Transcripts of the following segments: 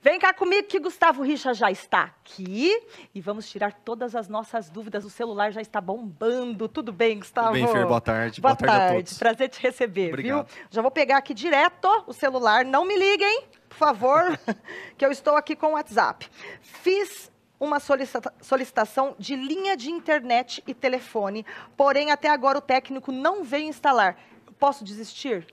Vem cá comigo que Gustavo Richa já está aqui e vamos tirar todas as nossas dúvidas. O celular já está bombando. Tudo bem, Gustavo? Tudo bem, Fer, boa tarde. Boa, boa tarde, tarde, a todos. Prazer te receber, Obrigado. viu? Já vou pegar aqui direto o celular. Não me liguem, por favor, que eu estou aqui com o WhatsApp. Fiz uma solicita solicitação de linha de internet e telefone, porém até agora o técnico não veio instalar. Posso desistir?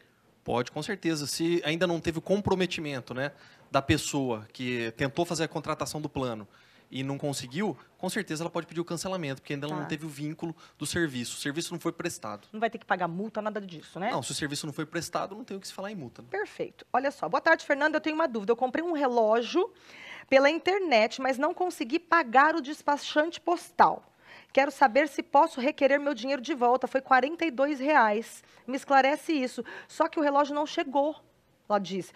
Pode, com certeza, se ainda não teve comprometimento, né? da pessoa que tentou fazer a contratação do plano e não conseguiu, com certeza ela pode pedir o cancelamento, porque ainda tá. ela não tá. teve o vínculo do serviço. O serviço não foi prestado. Não vai ter que pagar multa, nada disso, né? Não, se o serviço não foi prestado, não tem o que se falar em multa. Né? Perfeito. Olha só. Boa tarde, Fernanda. Eu tenho uma dúvida. Eu comprei um relógio pela internet, mas não consegui pagar o despachante postal. Quero saber se posso requerer meu dinheiro de volta. Foi R$ reais. Me esclarece isso. Só que o relógio não chegou, ela disse.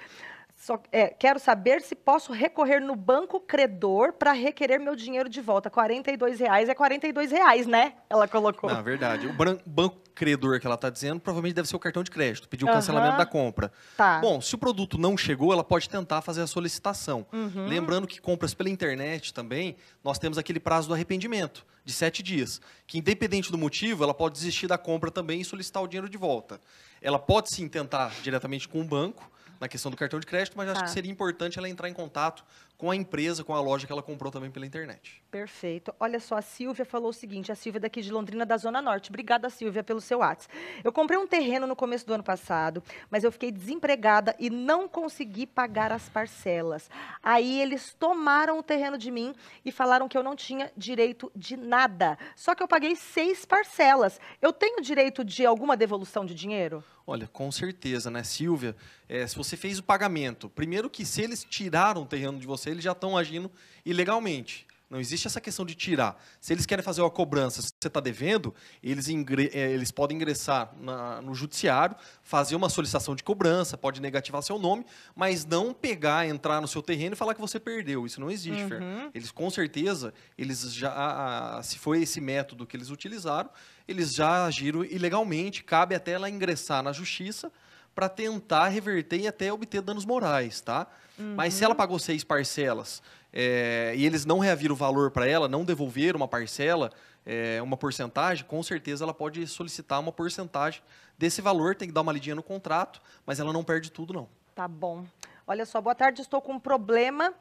Só, é, quero saber se posso recorrer no banco credor para requerer meu dinheiro de volta. R$ reais é R$ reais, né? Ela colocou. Na é verdade, o banco credor que ela está dizendo provavelmente deve ser o cartão de crédito, pediu o uhum. cancelamento da compra. Tá. Bom, se o produto não chegou, ela pode tentar fazer a solicitação. Uhum. Lembrando que compras pela internet também, nós temos aquele prazo do arrependimento de sete dias, que independente do motivo, ela pode desistir da compra também e solicitar o dinheiro de volta. Ela pode sim tentar diretamente com o banco na questão do cartão de crédito, mas acho que tá. seria importante ela entrar em contato com a empresa, com a loja que ela comprou também pela internet. Perfeito. Olha só, a Silvia falou o seguinte, a Silvia é daqui de Londrina, da Zona Norte. Obrigada, Silvia, pelo seu WhatsApp. Eu comprei um terreno no começo do ano passado, mas eu fiquei desempregada e não consegui pagar as parcelas. Aí eles tomaram o terreno de mim e falaram que eu não tinha direito de nada. Só que eu paguei seis parcelas. Eu tenho direito de alguma devolução de dinheiro? Olha, com certeza, né, Silvia? É, se você fez o pagamento, primeiro que se eles tiraram o terreno de você, eles já estão agindo ilegalmente. Não existe essa questão de tirar. Se eles querem fazer uma cobrança, se você está devendo, eles, eh, eles podem ingressar na, no judiciário, fazer uma solicitação de cobrança, pode negativar seu nome, mas não pegar, entrar no seu terreno e falar que você perdeu. Isso não existe, uhum. Fer. Eles, com certeza, eles já. se foi esse método que eles utilizaram, eles já agiram ilegalmente. Cabe até ela ingressar na justiça para tentar reverter e até obter danos morais, tá? Uhum. Mas se ela uhum. pagou seis parcelas é, e eles não reaviram o valor para ela, não devolveram uma parcela, é, uma porcentagem, com certeza ela pode solicitar uma porcentagem desse valor, tem que dar uma lidinha no contrato, mas ela não perde tudo, não. Tá bom. Olha só, boa tarde, estou com um problema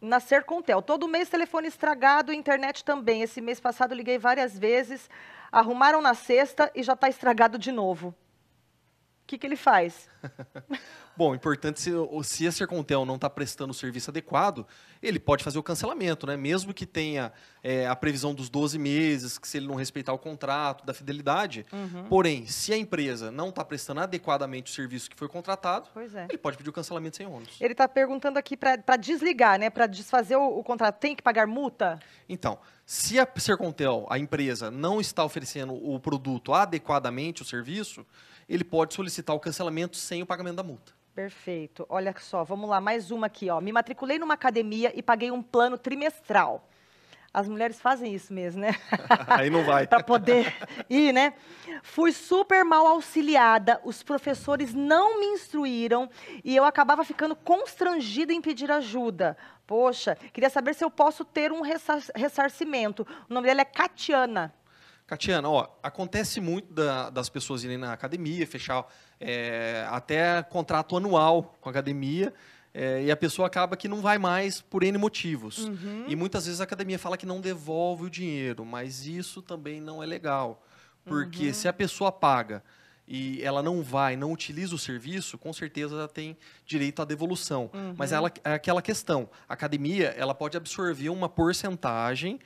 na Sercontel. Todo mês telefone estragado, internet também. Esse mês passado liguei várias vezes, arrumaram na sexta e já está estragado de novo. O que, que ele faz? Bom, importante se, se a Sercontel não está prestando o serviço adequado, ele pode fazer o cancelamento, né? Mesmo que tenha é, a previsão dos 12 meses, que se ele não respeitar o contrato, da fidelidade. Uhum. Porém, se a empresa não está prestando adequadamente o serviço que foi contratado, é. ele pode pedir o cancelamento sem ônus. Ele está perguntando aqui para desligar, né? Para desfazer o, o contrato, tem que pagar multa? Então, se a Sercontel, a empresa, não está oferecendo o produto adequadamente, o serviço, ele pode solicitar o cancelamento sem o pagamento da multa. Perfeito. Olha só, vamos lá, mais uma aqui, ó. Me matriculei numa academia e paguei um plano trimestral. As mulheres fazem isso mesmo, né? Aí não vai. para poder ir, né? Fui super mal auxiliada, os professores não me instruíram e eu acabava ficando constrangida em pedir ajuda. Poxa, queria saber se eu posso ter um ressarcimento. O nome dela é Catiana. Catiana, ó, acontece muito da, das pessoas irem na academia, fechar é, até contrato anual com a academia, é, e a pessoa acaba que não vai mais por N motivos. Uhum. E muitas vezes a academia fala que não devolve o dinheiro, mas isso também não é legal. Porque uhum. se a pessoa paga e ela não vai, não utiliza o serviço, com certeza ela tem direito à devolução. Uhum. Mas ela, é aquela questão. A academia ela pode absorver uma porcentagem